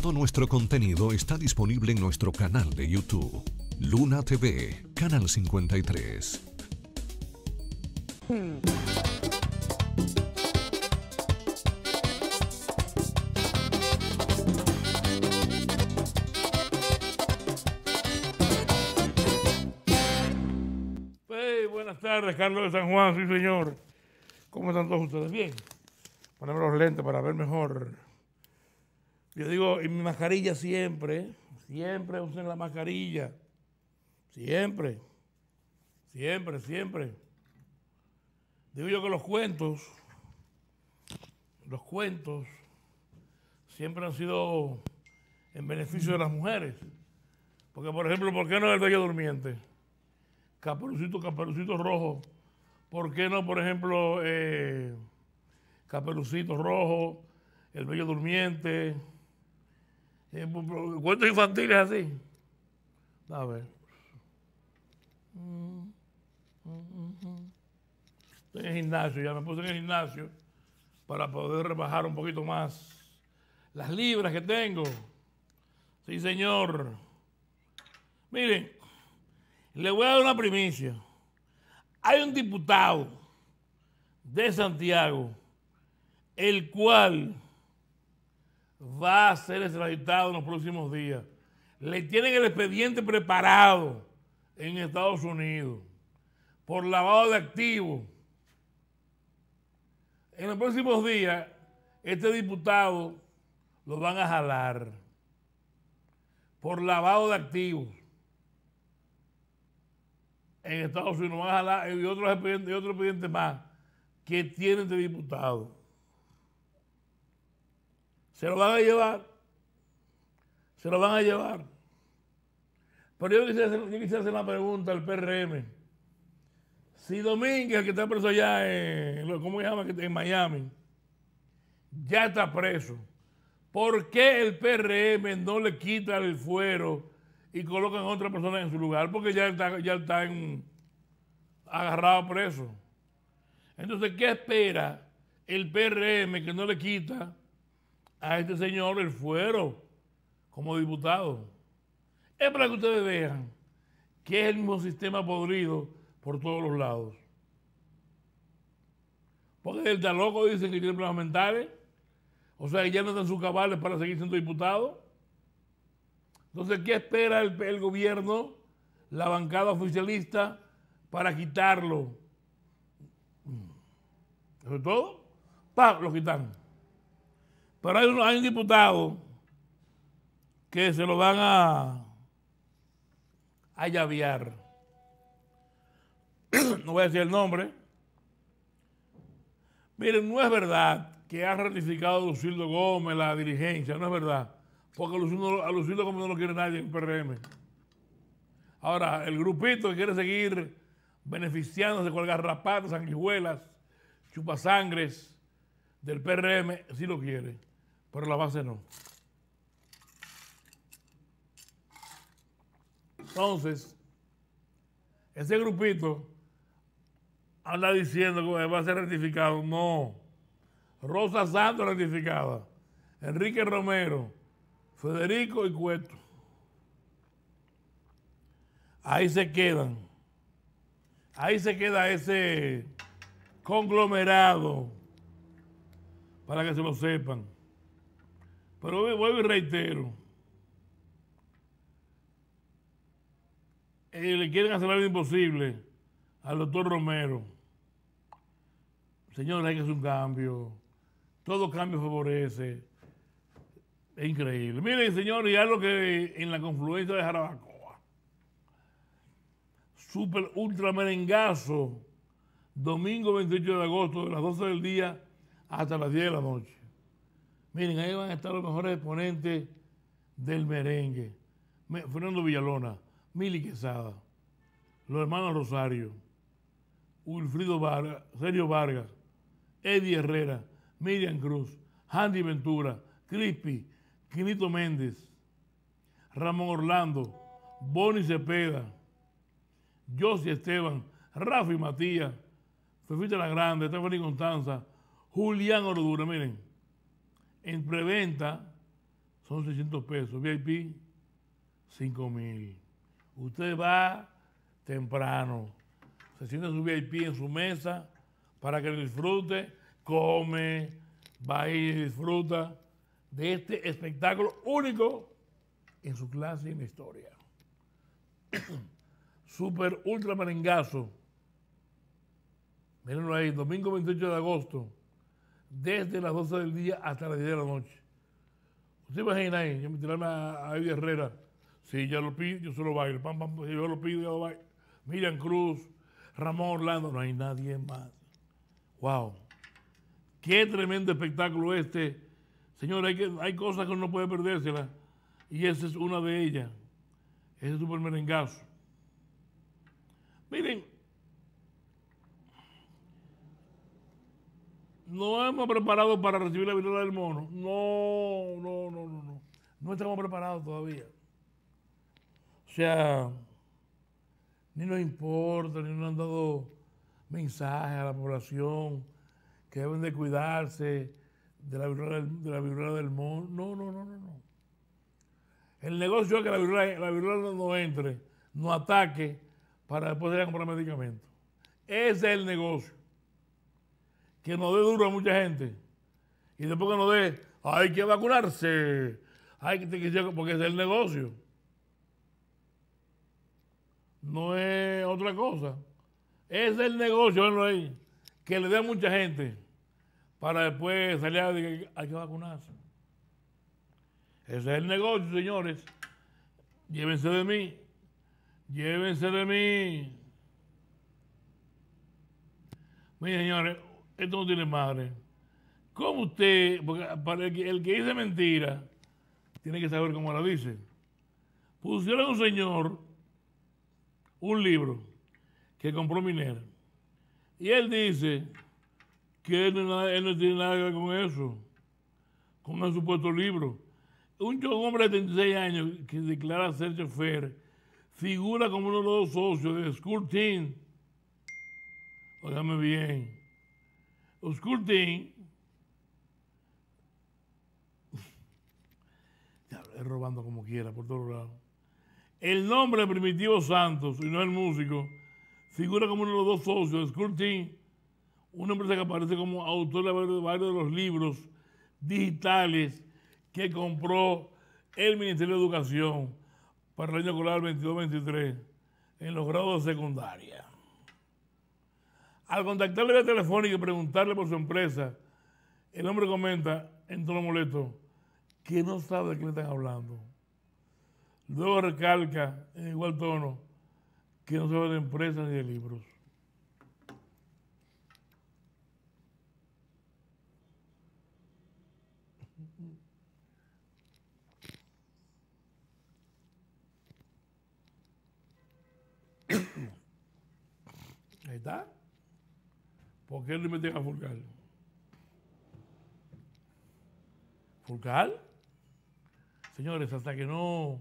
Todo nuestro contenido está disponible en nuestro canal de YouTube, Luna TV, Canal 53. buenas tardes, Carlos de San Juan, sí señor. ¿Cómo están todos ustedes? Bien. Ponemos los lentes para ver mejor. Yo digo, y mi mascarilla siempre, siempre usen la mascarilla. Siempre, siempre, siempre. Digo yo que los cuentos, los cuentos siempre han sido en beneficio de las mujeres. Porque, por ejemplo, ¿por qué no el bello durmiente? Caperucito, caperucito rojo. ¿Por qué no, por ejemplo, eh, caperucito rojo, el bello durmiente? Cuentos infantiles así. A ver. Estoy en el gimnasio, ya me puse en el gimnasio para poder rebajar un poquito más las libras que tengo. Sí, señor. Miren, le voy a dar una primicia. Hay un diputado de Santiago, el cual va a ser extraditado en los próximos días. Le tienen el expediente preparado en Estados Unidos por lavado de activos. En los próximos días, este diputado lo van a jalar por lavado de activos. En Estados Unidos van a jalar y otro expediente y más que tiene de este diputado. Se lo van a llevar. Se lo van a llevar. Pero yo quisiera, hacer, yo hacer una pregunta al PRM. Si Domínguez, que está preso allá en, ¿cómo se llama? En Miami, ya está preso. ¿Por qué el PRM no le quita el fuero y colocan a otra persona en su lugar? Porque ya está, ya está agarrado preso. Entonces, ¿qué espera el PRM que no le quita a este señor el fuero como diputado. Es para que ustedes vean que es el mismo sistema podrido por todos los lados. Porque el loco dicen que tiene problemas mentales, o sea, que ya no están sus cabales para seguir siendo diputado. Entonces, ¿qué espera el, gobierno, la bancada oficialista, para quitarlo? Eso todo. ¡Pah! Lo quitan pero hay un, diputado que se lo van a, a No voy a decir el nombre. Miren, no es verdad que ha ratificado a Lucildo Gómez la dirigencia, no es verdad. Porque a Lucildo, Gómez no lo quiere nadie en el PRM. Ahora, el grupito que quiere seguir beneficiándose con garrapatas, sanguijuelas, chupasangres del PRM, sí lo quiere. Pero la base no. Entonces, ese grupito anda diciendo que va a ser rectificado. No. Rosa Santos rectificada. Enrique Romero. Federico y Cueto. Ahí se quedan. Ahí se queda ese conglomerado. Para que se lo sepan. Pero vuelvo y reitero. Eh, le quieren hacer algo imposible al doctor Romero. Señores, hay que hacer un cambio. Todo cambio favorece. Es increíble. Miren, señores, y algo que en la confluencia de Jarabacoa. Super ultra merengazo. Domingo 28 de agosto, de las 12 del día hasta las 10 de la noche. Miren, ahí van a estar los mejores exponentes del merengue. Fernando Villalona, Mili Quesada, los hermanos Rosario, Ulfrido Vargas, Sergio Vargas, Eddie Herrera, Miriam Cruz, Andy Ventura, Crispy, Quinito Méndez, Ramón Orlando, Boni Cepeda, Josie Esteban, Rafi Matías, Fefita La Grande, Stephanie Constanza, Julián Ordura, miren. En preventa son 600 pesos, VIP 5 mil. Usted va temprano, se sienta su VIP en su mesa para que disfrute, come, va y disfruta de este espectáculo único en su clase y en la historia. Super Ultra Merengazo. Mírenlo ahí, domingo 28 de agosto desde las 12 del día hasta las 10 de la noche. ¿Usted imagina ahí? Yo me tiran a, Eddie Herrera. sí, ya lo pido, yo solo bailo. Pam, pam, yo lo pido, yo lo bailo. Miriam Cruz, Ramón Orlando, no hay nadie más. ¡Wow! ¡Qué tremendo espectáculo este! Señores, hay, cosas que uno puede perdérselas. Y esa es una de ellas. Ese super merengazo. Miren, no hemos preparado para recibir la viruela del mono. No, no, no, no, no. estamos preparados todavía. O sea, ni nos importa, ni nos han dado mensajes a la población que deben de cuidarse de la viruela, del mono. No, no, no, no, no. El negocio es que la viruela, no entre, no ataque para después ir a comprar medicamentos. Ese es el negocio que no dé duro a mucha gente. Y después que nos dé, hay que vacunarse, hay que, porque es el negocio. No es otra cosa. Es el negocio, venlo ahí, que le dé a mucha gente para después salir a decir hay que vacunarse. Ese es el negocio, señores. Llévense de mí. Llévense de mí. Miren, señores, esto no tiene madre. ¿Cómo usted, para el que, dice mentira, tiene que saber cómo la dice? Pusieron un señor un libro que compró Minera. Y él dice que él no, tiene nada que ver con eso, con un supuesto libro. Un, hombre de 36 años que declara ser chofer figura como uno de los socios de School Team. Óigame bien he robando como quiera, por todos lados. El nombre de Primitivo Santos, y no el músico, figura como uno de los dos socios de un una empresa que aparece como autor de varios de los libros digitales que compró el Ministerio de Educación para el año escolar 22-23 en los grados de secundaria. Al contactarle la telefónica y preguntarle por su empresa, el hombre comenta en tono molesto que no sabe de qué le están hablando. Luego recalca en igual tono que no sabe de empresas ni de libros. Ahí está. ¿Por qué no me a Fulcal? ¿Fulcal? Señores, hasta que no...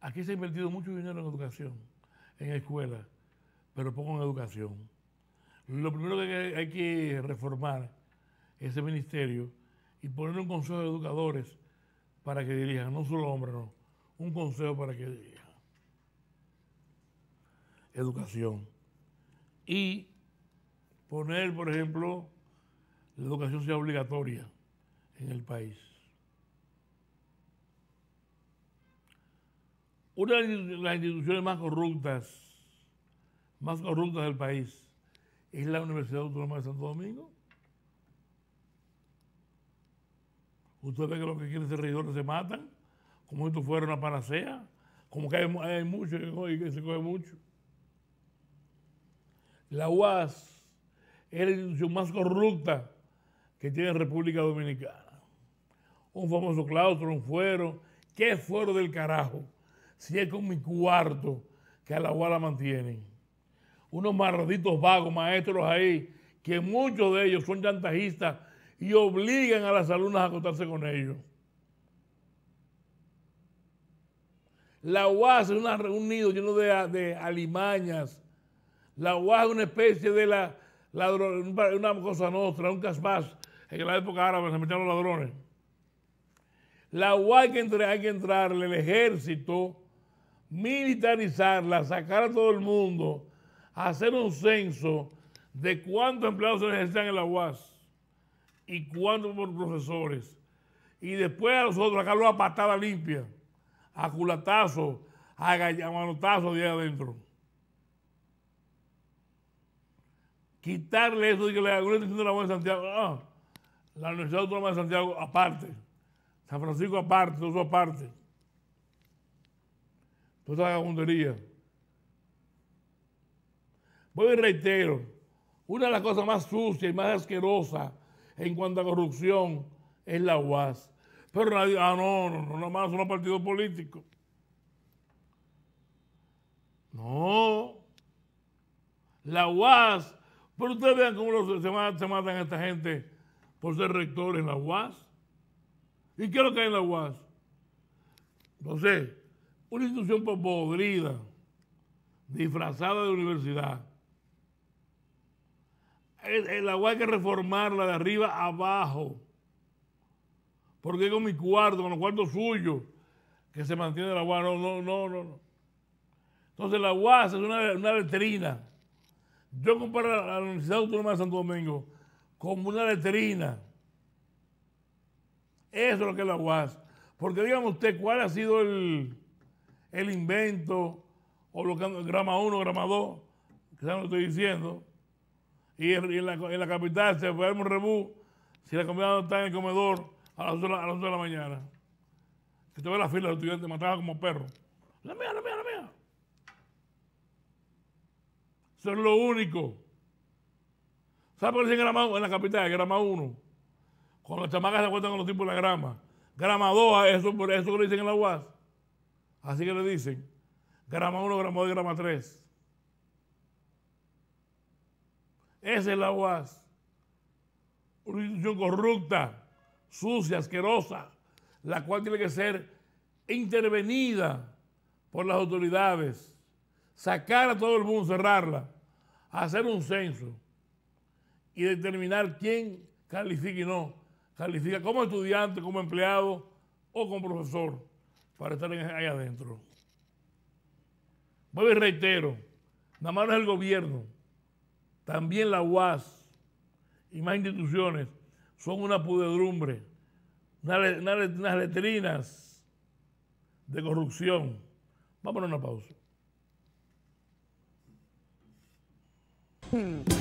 Aquí se ha invertido mucho dinero en educación, en escuela, pero poco en educación. Lo primero que hay que reformar es ministerio y poner un consejo de educadores para que dirijan, no solo hombres, un consejo para que dirijan. Educación. Y poner, por ejemplo, la educación sea obligatoria en el país. Una de las instituciones más corruptas, más corruptas del país, es la Universidad Autónoma de Santo Domingo. Usted ve que los que quieren ser regidores se matan, como esto fuera una panacea, como que hay, muchos mucho que se coge mucho. La UAS es la institución más corrupta que tiene República Dominicana. Un famoso claustro, un fuero. ¿Qué fuero del carajo? Si es con mi cuarto que a la la mantienen. Unos marroditos vagos, maestros ahí, que muchos de ellos son chantajistas y obligan a las alumnas a acostarse con ellos. La UAS es una, un nido lleno de, de alimañas. La UAS es una especie de la, ladrones, una cosa nuestra, un más en la época árabe se metían los ladrones. La UAS hay que, entrar, hay entrarle, el ejército, militarizarla, sacar a todo el mundo, hacer un censo de cuántos empleados se necesitan en la UAS y cuántos por profesores. Y después a nosotros sacarlo a patada limpia, a culatazo, a manotazo de ahí adentro. quitarle eso de que la Universidad la de Santiago, ah, la Universidad Autónoma de Santiago aparte, San Francisco aparte, todo eso aparte. Toda esa vagabundería. Voy y reitero, una de las cosas más sucias y más asquerosas en cuanto a corrupción es la UAS. Pero nadie, ah, no, no, no, nada más son los partidos políticos. No. La UAS pero ustedes vean cómo se, matan, a esta gente por ser rector en la UAS. ¿Y qué es lo que hay en la UAS? sé, una institución podrida, disfrazada de universidad. La UAS hay que reformarla de arriba abajo. Porque con mi cuarto, con los cuartos suyos, que se mantiene la UAS. No, no, no, no. Entonces la UAS es una, una letrina yo comparo a la Universidad Autónoma de Santo Domingo como una letrina. Eso es lo que es la UAS. Porque digamos usted, ¿cuál ha sido el, el invento o lo que grama 1, grama 2? que no lo estoy diciendo. Y en la, en la capital se fue un rebú si la comida no está en el comedor a las 11 de la, la mañana. Que ve la fila de estudiantes mataba como perro. La mía, la mía, la mía. Eso es lo único. ¿Sabe por qué en, grama, en la capital? Grama 1. Cuando las chamacas se acuestan con los tipos de la grama. Grama 2, eso, por eso que dicen en la UAS. Así que le dicen. Grama 1, grama 2 y grama 3. Esa es la UAS. Una institución corrupta, sucia, asquerosa, la cual tiene que ser intervenida por las autoridades sacar a todo el mundo, cerrarla, hacer un censo y determinar quién califica y no. Califica como estudiante, como empleado o como profesor para estar ahí adentro. Vuelvo y reitero, nada más el gobierno, también la UAS y más instituciones son una pudedumbre, unas letrinas de corrupción. Vamos a una pausa. Hmm.